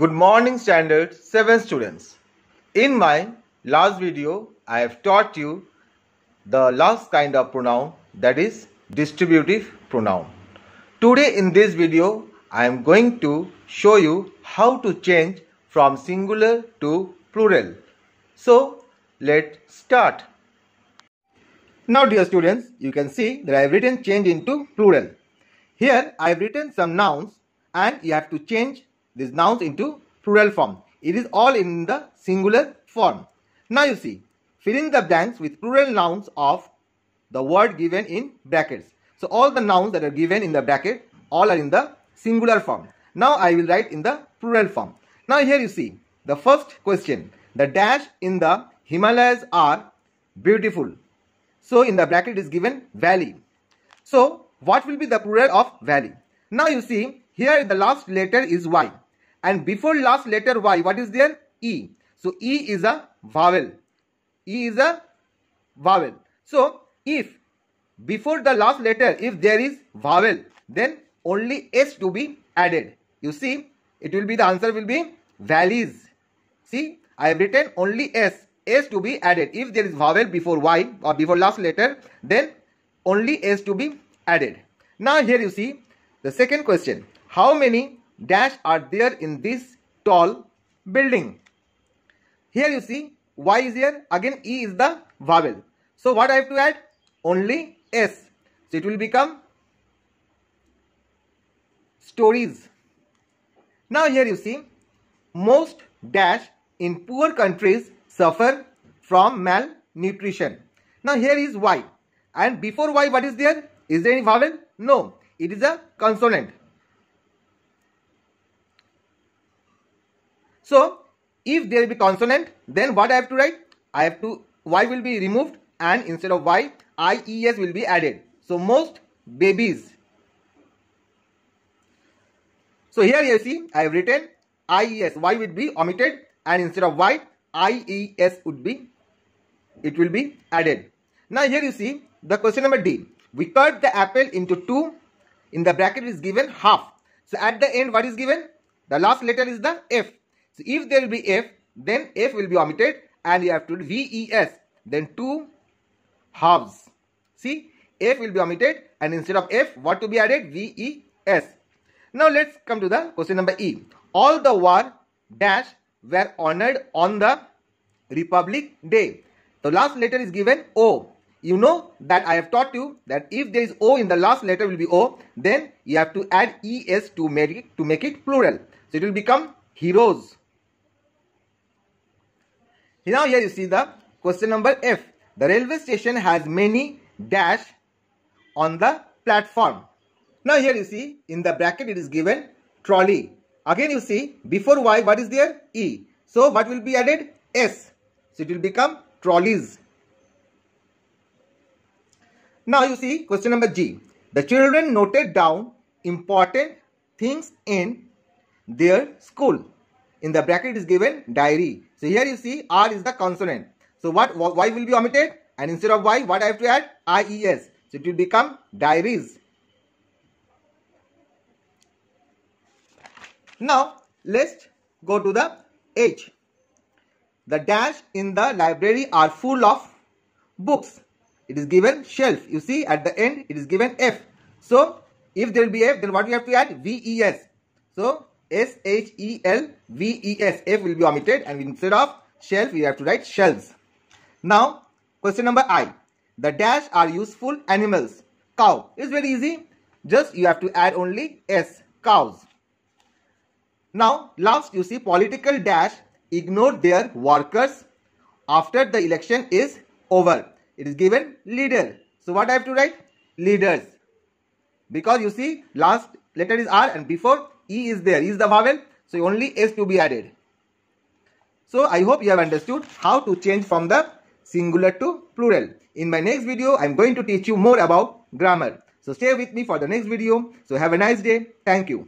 Good morning standard 7 students. In my last video I have taught you the last kind of pronoun that is distributive pronoun. Today in this video I am going to show you how to change from singular to plural. So let's start. Now dear students you can see that I have written change into plural. Here I have written some nouns and you have to change these nouns into plural form. It is all in the singular form. Now you see, fill in the blanks with plural nouns of the word given in brackets. So all the nouns that are given in the bracket, all are in the singular form. Now I will write in the plural form. Now here you see, the first question, the dash in the Himalayas are beautiful. So in the bracket is given valley. So what will be the plural of valley? Now you see, here the last letter is Y and before last letter y what is there e so e is a vowel e is a vowel so if before the last letter if there is vowel then only s to be added you see it will be the answer will be valleys see i have written only s s to be added if there is vowel before y or before last letter then only s to be added now here you see the second question how many dash are there in this tall building. Here you see y is here again e is the vowel. So what I have to add? Only s. So it will become stories. Now here you see most dash in poor countries suffer from malnutrition. Now here is y and before y what is there? Is there any vowel? No, it is a consonant. So if there be consonant, then what I have to write? I have to, Y will be removed and instead of Y, IES will be added. So most babies. So here you see, I have written IES. Y would be omitted and instead of Y, IES would be, it will be added. Now here you see the question number D. We cut the apple into two. In the bracket is given half. So at the end what is given? The last letter is the F. So if there will be F, then F will be omitted and you have to VES, then 2 halves. See, F will be omitted and instead of F, what to be added? VES. Now let's come to the question number E. All the war dash were honored on the Republic Day. The last letter is given O. You know that I have taught you that if there is O in the last letter will be O, then you have to add ES to make it, to make it plural. So it will become heroes. Now here you see the question number F. The railway station has many dash on the platform. Now here you see in the bracket it is given trolley. Again you see before Y what is there? E. So what will be added? S. So it will become trolleys. Now you see question number G. The children noted down important things in their school. In the bracket is given diary. So here you see R is the consonant. So what Y will be omitted and instead of Y what I have to add IES. So it will become diaries. Now let's go to the H. The dash in the library are full of books. It is given shelf. You see at the end it is given F. So if there will be F then what we have to add VES. So S-H-E-L-V-E-S. F will be omitted and instead of shelf, we have to write shelves. Now, question number I. The dash are useful animals. Cow. is very easy. Just you have to add only S. Cows. Now, last you see political dash ignore their workers after the election is over. It is given leader. So, what I have to write? Leaders. Because you see, last letter is R and before E is there, e is the vowel. So only S to be added. So I hope you have understood how to change from the singular to plural. In my next video, I am going to teach you more about grammar. So stay with me for the next video. So have a nice day. Thank you.